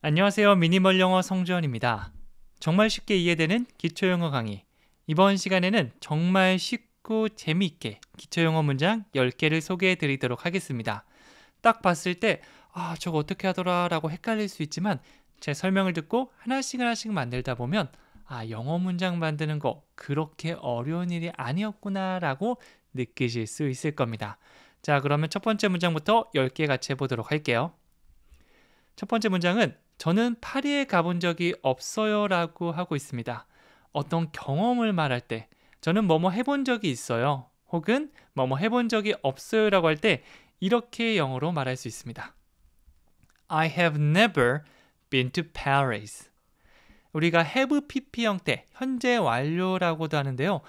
안녕하세요. 미니멀 영어 성주현입니다. 정말 쉽게 이해되는 기초 영어 강의. 이번 시간에는 정말 쉽고 재미있게 기초 영어 문장 10개를 소개해 드리도록 하겠습니다. 딱 봤을 때 아, 저거 어떻게 하더라라고 헷갈릴 수 있지만 제 설명을 듣고 하나씩 하나씩 만들다 보면 아, 영어 문장 만드는 거 그렇게 어려운 일이 아니었구나라고 느끼실 수 있을 겁니다. 자, 그러면 첫 번째 문장부터 10개 같이 해 보도록 할게요. 첫 번째 문장은 저는 파리에 가본 적이 없어요 라고 하고 있습니다. 어떤 경험을 말할 때 저는 뭐뭐 해본 적이 있어요 혹은 뭐뭐 해본 적이 없어요 라고 할 때 이렇게 영어로 말할 수 있습니다. I have never been to Paris. 우리가 have pp 형태, 현재 완료라고도 하는데요.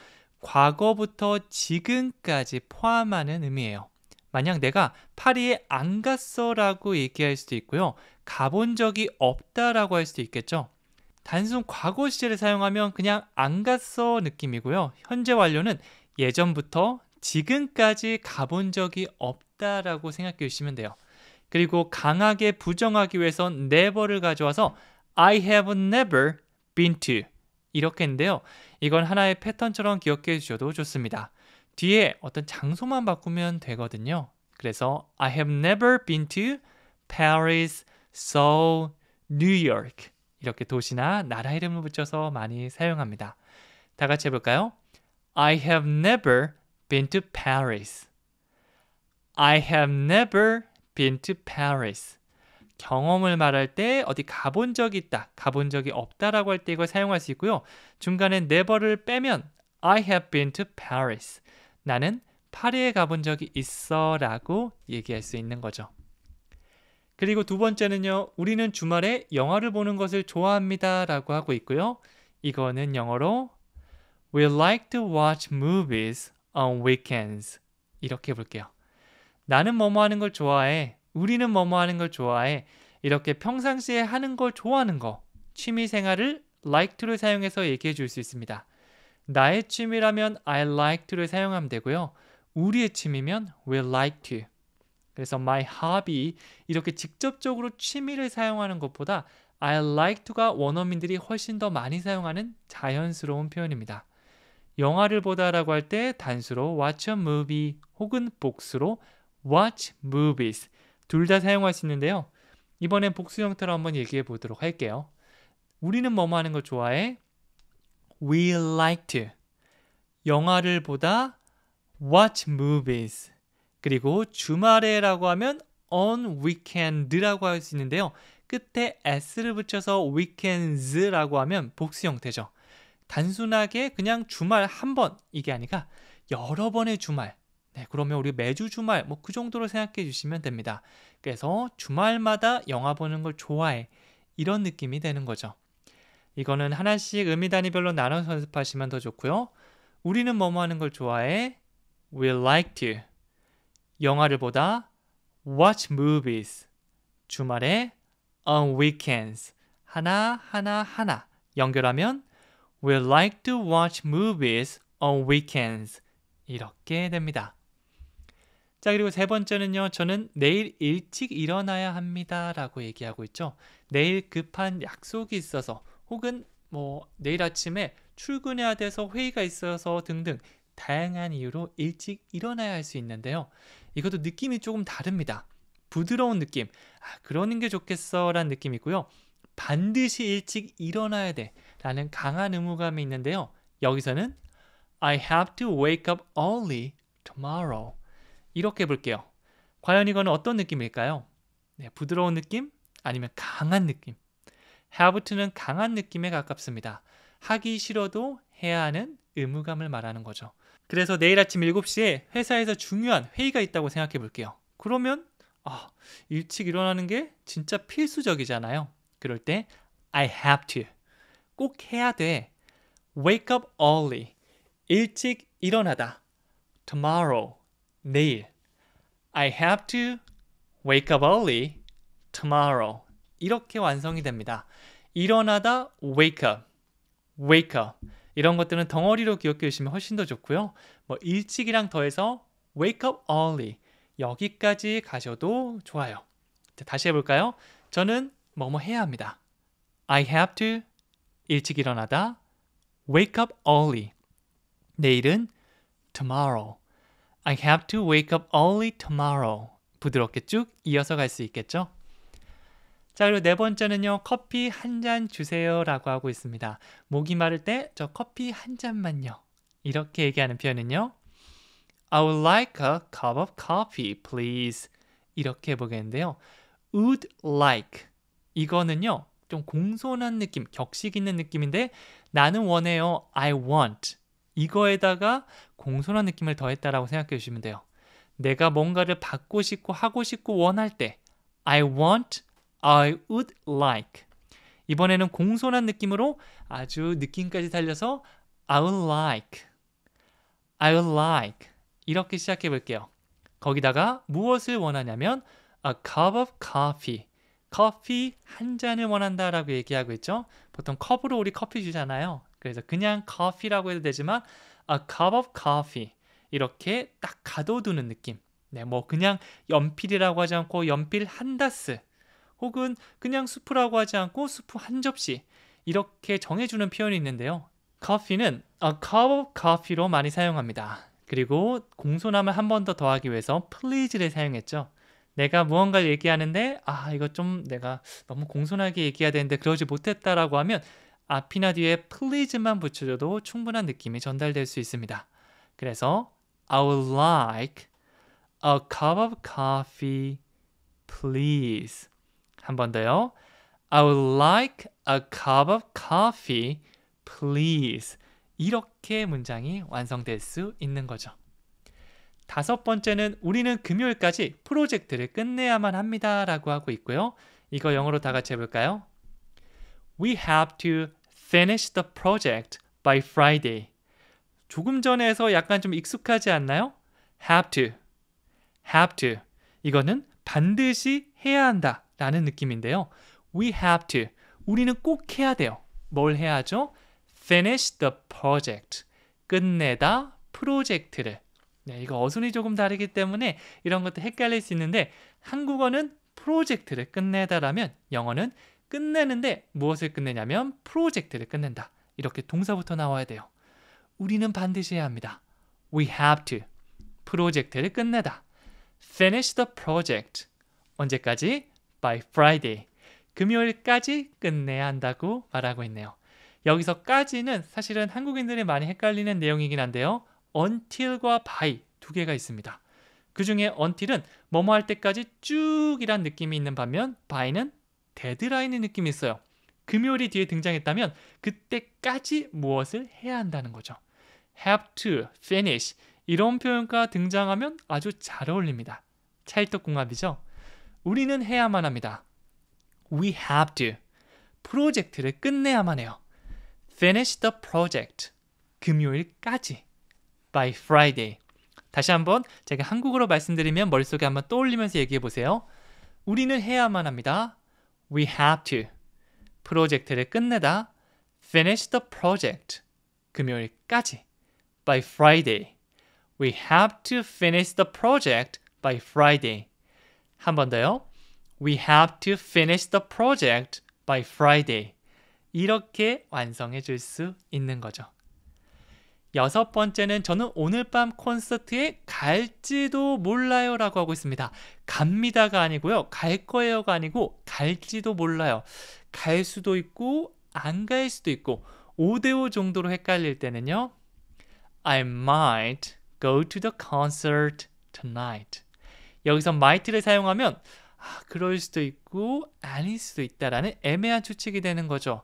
과거부터 지금까지 포함하는 의미예요. 만약 내가 파리에 안 갔어라고 얘기할 수도 있고요. 가본 적이 없다라고 할 수도 있겠죠. 단순 과거 시제를 사용하면 그냥 안 갔어 느낌이고요. 현재 완료는 예전부터 지금까지 가본 적이 없다라고 생각해 주시면 돼요. 그리고 강하게 부정하기 위해선 never를 가져와서 I have never been to 이렇게 했는데요. 이건 하나의 패턴처럼 기억해 주셔도 좋습니다. 뒤에 어떤 장소만 바꾸면 되거든요. 그래서 I have never been to Paris, Seoul, New York 이렇게 도시나 나라 이름을 붙여서 많이 사용합니다. 다 같이 해볼까요? I have never been to Paris. I have never been to Paris. 경험을 말할 때 어디 가본 적이 있다, 가본 적이 없다라고 할 때 이걸 사용할 수 있고요. 중간에 never를 빼면 I have been to Paris. 나는 파리에 가본 적이 있어라고 얘기할 수 있는 거죠. 그리고 두 번째는요. 우리는 주말에 영화를 보는 것을 좋아합니다라고 하고 있고요. 이거는 영어로 We like to watch movies on weekends. 이렇게 볼게요. 나는 뭐뭐 하는 걸 좋아해. 우리는 뭐뭐 하는 걸 좋아해. 이렇게 평상시에 하는 걸 좋아하는 거. 취미 생활을 like to를 사용해서 얘기해 줄 수 있습니다. 나의 취미라면 I like to를 사용하면 되고요. 우리의 취미면 we like to. 그래서 my hobby 이렇게 직접적으로 취미를 사용하는 것보다 I like to가 원어민들이 훨씬 더 많이 사용하는 자연스러운 표현입니다. 영화를 보다라고 할 때 단수로 watch a movie 혹은 복수로 watch movies 둘 다 사용할 수 있는데요. 이번엔 복수 형태로 한번 얘기해 보도록 할게요. 우리는 뭐뭐 하는 거 좋아해? We like to. 영화를 보다 watch movies. 그리고 주말에라고 하면 on weekend라고 할 수 있는데요. 끝에 s를 붙여서 weekends라고 하면 복수 형태죠. 단순하게 그냥 주말 한 번 이게 아니라 여러 번의 주말. 네, 그러면 우리 매주 주말 뭐 그 정도로 생각해 주시면 됩니다. 그래서 주말마다 영화 보는 걸 좋아해 이런 느낌이 되는 거죠. 이거는 하나씩 의미 단위별로 나눠서 연습하시면 더 좋고요. 우리는 뭐뭐 하는 걸 좋아해. We like to. 영화를 보다 watch movies 주말에 on weekends 하나 하나 하나 연결하면 we like to watch movies on weekends 이렇게 됩니다. 자 그리고 세 번째는요 저는 내일 일찍 일어나야 합니다 라고 얘기하고 있죠 내일 급한 약속이 있어서 혹은 뭐 내일 아침에 출근해야 돼서 회의가 있어서 등등 다양한 이유로 일찍 일어나야 할 수 있는데요 이것도 느낌이 조금 다릅니다. 부드러운 느낌, 아, 그러는 게 좋겠어 라는 느낌이고요. 반드시 일찍 일어나야 돼 라는 강한 의무감이 있는데요. 여기서는 I have to wake up early tomorrow 이렇게 볼게요. 과연 이거는 어떤 느낌일까요? 네, 부드러운 느낌? 아니면 강한 느낌? have to는 강한 느낌에 가깝습니다. 하기 싫어도 해야 하는 의무감을 말하는 거죠. 그래서 내일 아침 7시에 회사에서 중요한 회의가 있다고 생각해 볼게요. 그러면 아, 일찍 일어나는 게 진짜 필수적이잖아요. 그럴 때 I have to 꼭 해야 돼. Wake up early 일찍 일어나다. Tomorrow 내일 I have to wake up early tomorrow 이렇게 완성이 됩니다. 일어나다 wake up wake up 이런 것들은 덩어리로 기억해 주시면 훨씬 더 좋고요. 뭐 일찍이랑 더해서 wake up early 여기까지 가셔도 좋아요. 다시 해볼까요? 저는 뭐뭐 해야 합니다. I have to 일찍 일어나다 wake up early 내일은 tomorrow I have to wake up early tomorrow 부드럽게 쭉 이어서 갈 수 있겠죠? 자, 그리고 네 번째는요. 커피 한 잔 주세요라고 하고 있습니다. 목이 마를 때 저 커피 한 잔만요. 이렇게 얘기하는 표현은요. I would like a cup of coffee, please. 이렇게 보겠는데요. would like 이거는요. 좀 공손한 느낌, 격식 있는 느낌인데 나는 원해요. I want. 이거에다가 공손한 느낌을 더했다라고 생각해 주시면 돼요. 내가 뭔가를 받고 싶고 하고 싶고 원할 때 I want I would like. 이번에는 공손한 느낌으로 아주 느낌까지 달려서 I would like. I would like. 이렇게 시작해 볼게요. 거기다가 무엇을 원하냐면 a cup of coffee. 커피 한 잔을 원한다라고 얘기하고 있죠. 보통 컵으로 우리 커피 주잖아요. 그래서 그냥 커피라고 해도 되지만 a cup of coffee 이렇게 딱 가둬두는 느낌. 네, 뭐 그냥 연필이라고 하지 않고 연필 한 다스 혹은 그냥 수프라고 하지 않고 수프 한 접시 이렇게 정해주는 표현이 있는데요. 커피는 a cup of coffee로 많이 사용합니다. 그리고 공손함을 한 번 더 더하기 위해서 please를 사용했죠. 내가 무언가를 얘기하는데 아 이거 좀 내가 너무 공손하게 얘기해야 되는데 그러지 못했다라고 하면 앞이나 뒤에 please만 붙여줘도 충분한 느낌이 전달될 수 있습니다. 그래서 I would like a cup of coffee, please. 한번 더요. I would like a cup of coffee, please. 이렇게 문장이 완성될 수 있는 거죠. 다섯 번째는 우리는 금요일까지 프로젝트를 끝내야만 합니다. 라고 하고 있고요. 이거 영어로 다 같이 해볼까요? We have to finish the project by Friday. 조금 전에서 약간 좀 익숙하지 않나요? have to, have to. 이거는 반드시 해야 한다 라는 느낌인데요. We have to. 우리는 꼭 해야 돼요. 뭘 해야 죠 Finish the project. 끝내다 프로젝트를. 네, 이거 어순이 조금 다르기 때문에 이런 것도 헷갈릴 수 있는데 한국어는 프로젝트를 끝내다라면 영어는 끝내는데 무엇을 끝내냐면 프로젝트를 끝낸다. 이렇게 동사부터 나와야 돼요. 우리는 반드시 해야 합니다. We have to. 프로젝트를 끝내다. Finish the project. 언제까지? by Friday. 금요일까지 끝내야 한다고 말하고 있네요. 여기서까지는 사실은 한국인들이 많이 헷갈리는 내용이긴 한데요. until과 by 두 개가 있습니다. 그 중에 until은 뭐뭐 할 때까지 쭉이란 느낌이 있는 반면 by는 데드라인의 느낌이 있어요. 금요일이 뒤에 등장했다면 그때까지 무엇을 해야 한다는 거죠. have to, finish 이런 표현과 등장하면 아주 잘 어울립니다. 찰떡궁합이죠. 우리는 해야만 합니다. We have to. 프로젝트를 끝내야만 해요. Finish the project. 금요일까지. By Friday. 다시 한번 제가 한국어로 말씀드리면 머릿속에 한번 떠올리면서 얘기해 보세요. 우리는 해야만 합니다. We have to. 프로젝트를 끝내다. Finish the project. 금요일까지. By Friday. We have to finish the project by Friday. 한번 더요. We have to finish the project by Friday. 이렇게 완성해 줄 수 있는 거죠. 여섯 번째는 저는 오늘 밤 콘서트에 갈지도 몰라요 라고 하고 있습니다. 갑니다가 아니고요. 갈 거예요가 아니고 갈지도 몰라요. 갈 수도 있고 안 갈 수도 있고 5대5 정도로 헷갈릴 때는요. I might go to the concert tonight. 여기서 might를 사용하면 아, 그럴 수도 있고 아닐 수도 있다라는 애매한 추측이 되는 거죠.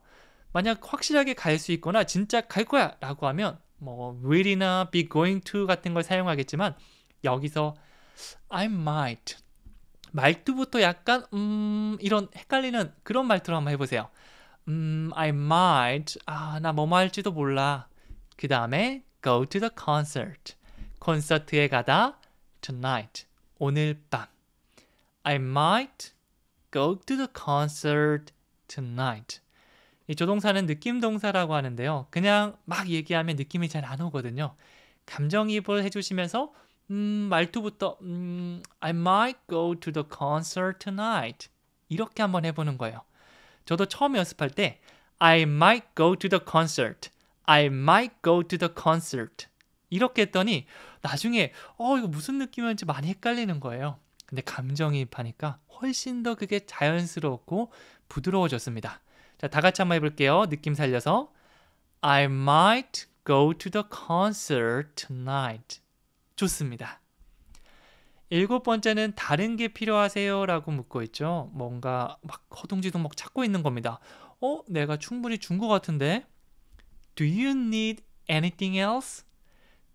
만약 확실하게 갈 수 있거나 진짜 갈 거야 라고 하면 뭐 will이나 be going to 같은 걸 사용하겠지만 여기서 I might 말투부터 약간 음 이런 헷갈리는 그런 말투로 한번 해보세요. 음 I might 아 나 뭐뭐 할지도 몰라. 그 다음에 go to the concert 콘서트에 가다 tonight 오늘 밤 I might go to the concert tonight. 이 조동사는 느낌 동사라고 하는데요. 그냥 막 얘기하면 느낌이 잘 안 오거든요. 감정이입을 해주시면서 음, 말투부터 음, I might go to the concert tonight 이렇게 한번 해보는 거예요. 저도 처음 연습할 때 I might go to the concert, I might go to the concert 이렇게 했더니 나중에 어 이거 무슨 느낌인지 많이 헷갈리는 거예요. 근데 감정이입하니까 훨씬 더 그게 자연스럽고 부드러워졌습니다. 자, 다 같이 한번 해볼게요. 느낌 살려서 I might go to the concert tonight. 좋습니다. 일곱 번째는 다른 게 필요하세요? 라고 묻고 있죠. 뭔가 막 허둥지둥 막 찾고 있는 겁니다. 어? 내가 충분히 준 것 같은데? Do you need anything else?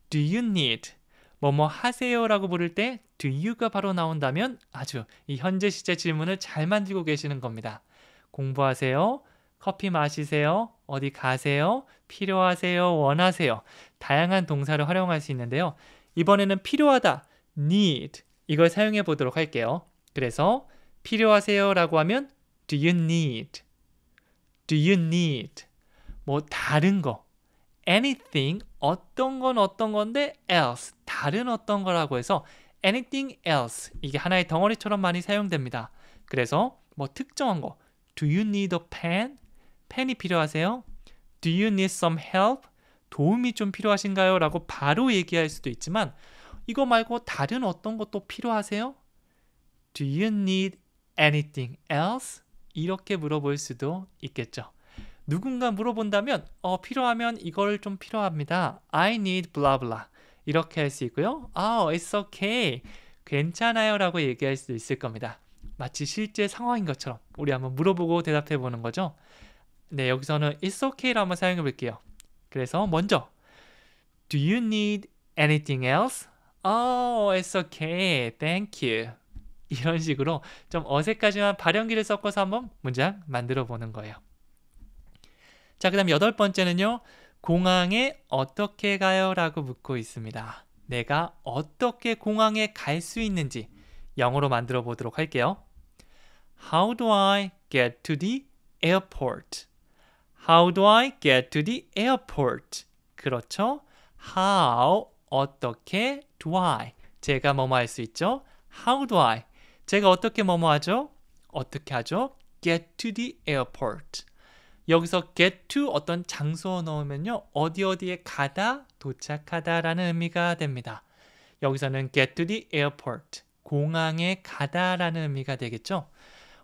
Do you need? 뭐뭐 하세요라고 부를 때 do you가 바로 나온다면 아주 이 현재 시제 질문을 잘 만들고 계시는 겁니다. 공부하세요? 커피 마시세요? 어디 가세요? 필요하세요? 원하세요? 다양한 동사를 활용할 수 있는데요. 이번에는 필요하다, need 이걸 사용해 보도록 할게요. 그래서 필요하세요라고 하면 do you need? do you need? 뭐 다른 거 anything 어떤 건 어떤 건데 else 다른 어떤 거라고 해서 anything else 이게 하나의 덩어리처럼 많이 사용됩니다. 그래서 뭐 특정한 거 do you need a pen? 펜이 필요하세요? do you need some help? 도움이 좀 필요하신가요? 라고 바로 얘기할 수도 있지만 이거 말고 다른 어떤 것도 필요하세요? do you need anything else? 이렇게 물어볼 수도 있겠죠. 누군가 물어본다면 어, 필요하면 이걸 좀 필요합니다. I need blah blah 이렇게 할 수 있고요. 아, oh, it's okay. 괜찮아요 라고 얘기할 수도 있을 겁니다. 마치 실제 상황인 것처럼 우리 한번 물어보고 대답해 보는 거죠. 네, 여기서는 it's okay를 한번 사용해 볼게요. 그래서 먼저 Do you need anything else? Oh, it's okay. Thank you. 이런 식으로 좀 어색하지만 발연기를 섞어서 한번 문장 만들어 보는 거예요. 자, 그 다음 여덟 번째는요. 공항에 어떻게 가요? 라고 묻고 있습니다. 내가 어떻게 공항에 갈 수 있는지 영어로 만들어 보도록 할게요. How do I get to the airport? How do I get to the airport? 그렇죠? How 어떻게 do I? 제가 뭐뭐 할 수 있죠? How do I? 제가 어떻게 뭐뭐 하죠? 어떻게 하죠? Get to the airport. 여기서 get to 어떤 장소 넣으면요. 어디 어디에 가다, 도착하다라는 의미가 됩니다. 여기서는 get to the airport, 공항에 가다라는 의미가 되겠죠.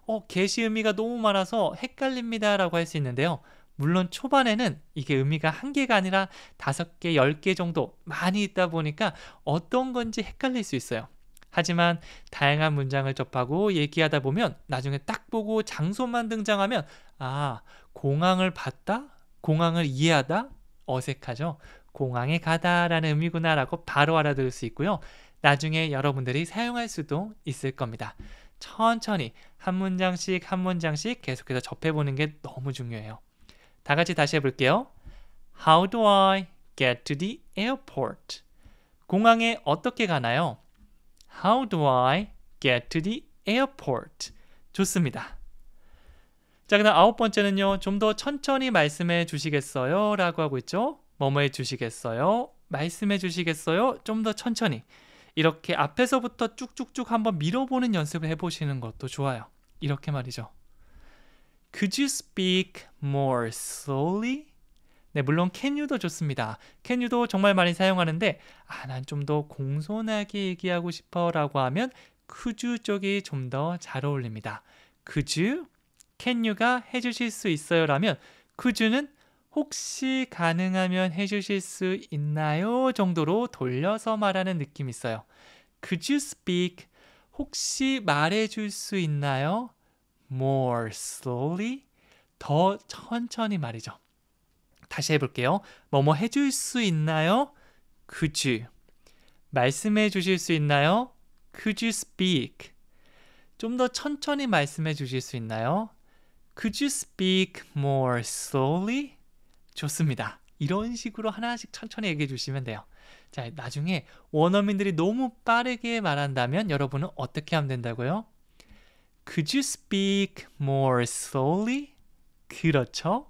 어, g 시 의미가 너무 많아서 헷갈립니다라고 할 수 있는데요. 물론 초반에는 이게 의미가 한 개가 아니라 다섯 개, 열 개 정도 많이 있다 보니까 어떤 건지 헷갈릴 수 있어요. 하지만 다양한 문장을 접하고 얘기하다 보면 나중에 딱 보고 장소만 등장하면 아, 공항을 봤다? 공항을 이해하다? 어색하죠? 공항에 가다라는 의미구나라고 바로 알아들을 수 있고요. 나중에 여러분들이 사용할 수도 있을 겁니다. 천천히 한 문장씩 한 문장씩 계속해서 접해보는 게 너무 중요해요. 다 같이 다시 해볼게요. How do I get to the airport? 공항에 어떻게 가나요? How do I get to the airport? 좋습니다. 자, 그 다음 아홉 번째는요. 좀 더 천천히 말씀해 주시겠어요? 라고 하고 있죠. 뭐뭐 해 주시겠어요? 말씀해 주시겠어요? 좀 더 천천히. 이렇게 앞에서부터 쭉쭉쭉 한번 밀어보는 연습을 해보시는 것도 좋아요. 이렇게 말이죠. Could you speak more slowly? 네, 물론 캔유도 좋습니다. 캔유도 정말 많이 사용하는데 아, 난 좀 더 공손하게 얘기하고 싶어라고 하면 쿠즈 쪽이 좀 더 잘 어울립니다. 쿠즈 캔유가 해 주실 수 있어요라면 쿠즈는 혹시 가능하면 해 주실 수 있나요 정도로 돌려서 말하는 느낌이 있어요. Could you speak 혹시 말해 줄수 있나요? more slowly 더 천천히 말이죠. 다시 해볼게요. 뭐뭐 해줄 수 있나요? Could you? 말씀해 주실 수 있나요? Could you speak? 좀 더 천천히 말씀해 주실 수 있나요? Could you speak more slowly? 좋습니다. 이런 식으로 하나씩 천천히 얘기해 주시면 돼요. 자, 나중에 원어민들이 너무 빠르게 말한다면 여러분은 어떻게 하면 된다고요? Could you speak more slowly? 그렇죠?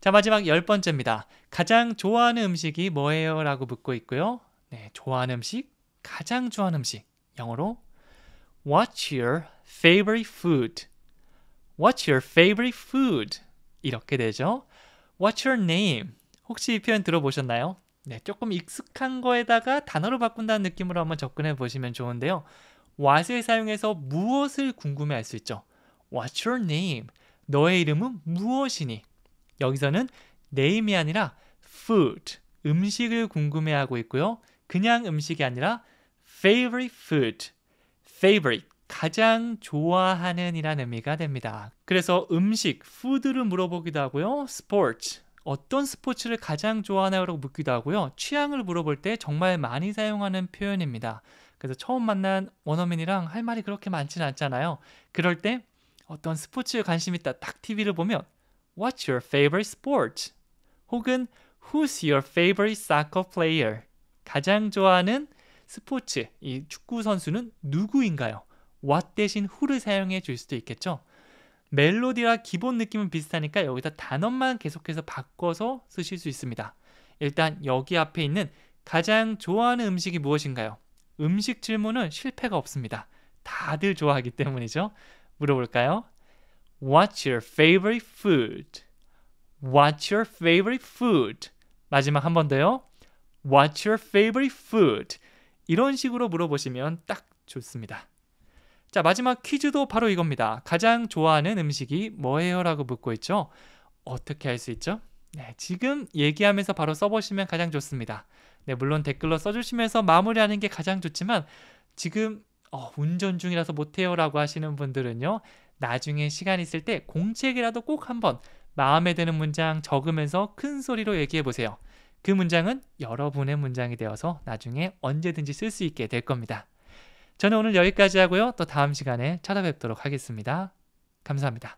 자, 마지막 열 번째입니다. 가장 좋아하는 음식이 뭐예요? 라고 묻고 있고요. 네, 좋아하는 음식, 가장 좋아하는 음식. 영어로 What's your favorite food? What's your favorite food? 이렇게 되죠. What's your name? 혹시 이 표현 들어보셨나요? 네, 조금 익숙한 거에다가 단어로 바꾼다는 느낌으로 한번 접근해 보시면 좋은데요. what을 사용해서 무엇을 궁금해 할 수 있죠. What's your name? 너의 이름은 무엇이니? 여기서는 name이 아니라 food, 음식을 궁금해하고 있고요. 그냥 음식이 아니라 favorite food, favorite, 가장 좋아하는 이란 의미가 됩니다. 그래서 음식, food를 물어보기도 하고요. s p o r t 어떤 스포츠를 가장 좋아하나요라고 묻기도 하고요. 취향을 물어볼 때 정말 많이 사용하는 표현입니다. 그래서 처음 만난 원어민이랑 할 말이 그렇게 많지는 않잖아요. 그럴 때 어떤 스포츠에 관심 있다 딱 TV를 보면 What's your favorite sport? 혹은 Who's your favorite soccer player? 가장 좋아하는 스포츠, 이 축구 선수는 누구인가요? What 대신 who를 사용해 줄 수도 있겠죠. 멜로디와 기본 느낌은 비슷하니까 여기다 단어만 계속해서 바꿔서 쓰실 수 있습니다. 일단 여기 앞에 있는 가장 좋아하는 음식이 무엇인가요? 음식 질문은 실패가 없습니다. 다들 좋아하기 때문이죠. 물어볼까요? What's your favorite food? What's your favorite food? 마지막 한 번 더요. What's your favorite food? 이런 식으로 물어보시면 딱 좋습니다. 자, 마지막 퀴즈도 바로 이겁니다. 가장 좋아하는 음식이 뭐예요? 라고 묻고 있죠. 어떻게 할 수 있죠? 네, 지금 얘기하면서 바로 써보시면 가장 좋습니다. 네, 물론 댓글로 써주시면서 마무리하는 게 가장 좋지만 지금 어, 운전 중이라서 못해요 라고 하시는 분들은요. 나중에 시간 있을 때 공책이라도 꼭 한번 마음에 드는 문장 적으면서 큰 소리로 얘기해 보세요. 그 문장은 여러분의 문장이 되어서 나중에 언제든지 쓸 수 있게 될 겁니다. 저는 오늘 여기까지 하고요. 또 다음 시간에 찾아뵙도록 하겠습니다. 감사합니다.